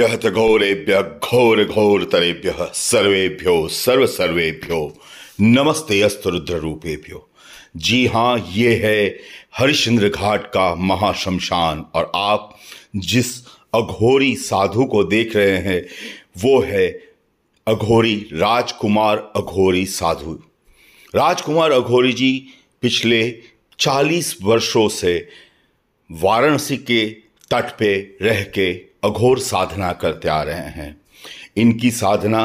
घोरेभ्य घोरेभ्य घोर घोर तरेभ्य सर्वेभ्यो सर्व सर्वेभ्यो नमस्ते अस्त रुद्र रूपेभ्यो जी हाँ ये है हरिश्चंद्र घाट का महाशमशान और आप जिस अघोरी साधु को देख रहे हैं वो है अघोरी राजकुमार अघोरी साधु राजकुमार अघोरी जी पिछले 40 वर्षों से वाराणसी के तट पे रह के अघोर साधना करते आ रहे हैं इनकी साधना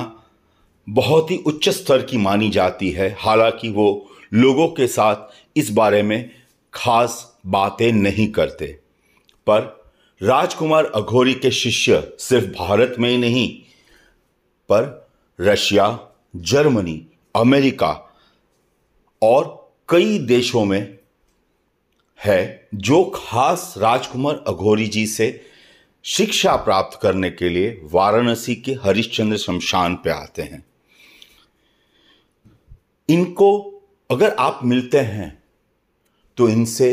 बहुत ही उच्च स्तर की मानी जाती है हालांकि वो लोगों के साथ इस बारे में खास बातें नहीं करते पर राजकुमार अघोरी के शिष्य सिर्फ भारत में ही नहीं पर रशिया जर्मनी अमेरिका और कई देशों में है जो खास राजकुमार अघोरी जी से शिक्षा प्राप्त करने के लिए वाराणसी के हरिश्चंद्र शमशान पे आते हैं इनको अगर आप मिलते हैं तो इनसे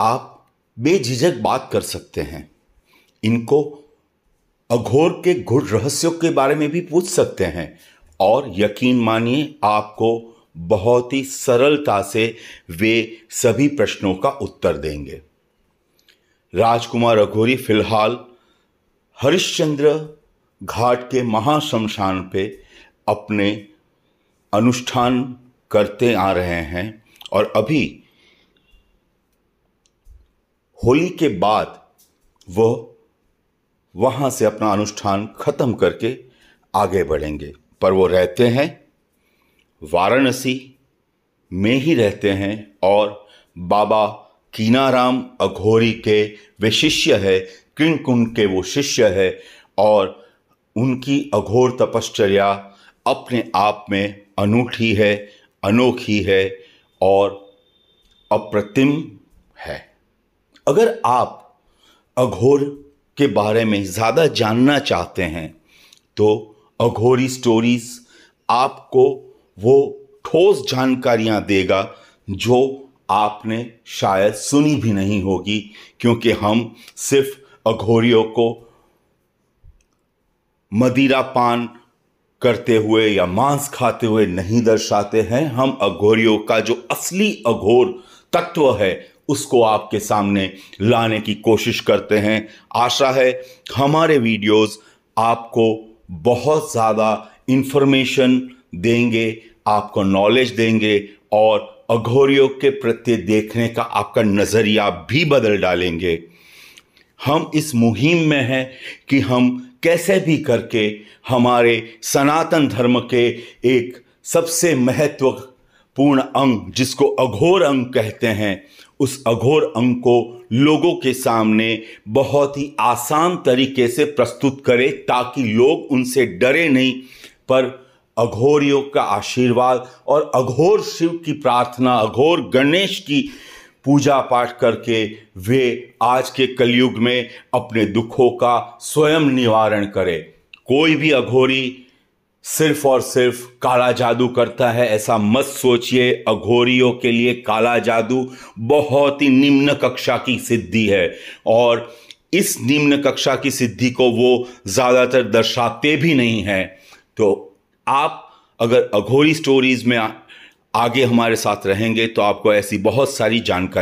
आप बेझिझक बात कर सकते हैं इनको अघोर के घुट रहस्यों के बारे में भी पूछ सकते हैं और यकीन मानिए आपको बहुत ही सरलता से वे सभी प्रश्नों का उत्तर देंगे राजकुमार अघोरी फिलहाल हरिश्चंद्र घाट के महाशमशान पे अपने अनुष्ठान करते आ रहे हैं और अभी होली के बाद वो वहाँ से अपना अनुष्ठान खत्म करके आगे बढ़ेंगे पर वो रहते हैं वाराणसी में ही रहते हैं और बाबा कीनाराम अघोरी के वे शिष्य है किंग कुंड के वो शिष्य है और उनकी अघोर तपश्चर्या अपने आप में अनूठी है अनोखी है और अप्रतिम है अगर आप अघोर के बारे में ज़्यादा जानना चाहते हैं तो अघोरी स्टोरीज़ आपको वो ठोस जानकारियाँ देगा जो आपने शायद सुनी भी नहीं होगी क्योंकि हम सिर्फ अघोरियों को मदिरा पान करते हुए या मांस खाते हुए नहीं दर्शाते हैं हम अघोरियों का जो असली अघोर तत्व है उसको आपके सामने लाने की कोशिश करते हैं आशा है हमारे वीडियोस आपको बहुत ज़्यादा इन्फॉर्मेशन देंगे आपको नॉलेज देंगे और अघोरियों के प्रति देखने का आपका नज़रिया भी बदल डालेंगे हम इस मुहिम में हैं कि हम कैसे भी करके हमारे सनातन धर्म के एक सबसे महत्वपूर्ण अंग जिसको अघोर अंग कहते हैं उस अघोर अंग को लोगों के सामने बहुत ही आसान तरीके से प्रस्तुत करें ताकि लोग उनसे डरे नहीं पर अघोर योग का आशीर्वाद और अघोर शिव की प्रार्थना अघोर गणेश की पूजा पाठ करके वे आज के कलयुग में अपने दुखों का स्वयं निवारण करें कोई भी अघोरी सिर्फ और सिर्फ काला जादू करता है ऐसा मत सोचिए अघोरियों के लिए काला जादू बहुत ही निम्न कक्षा की सिद्धि है और इस निम्न कक्षा की सिद्धि को वो ज़्यादातर दर्शाते भी नहीं हैं तो आप अगर अघोरी स्टोरीज में आ, आगे हमारे साथ रहेंगे तो आपको ऐसी बहुत सारी जानकारी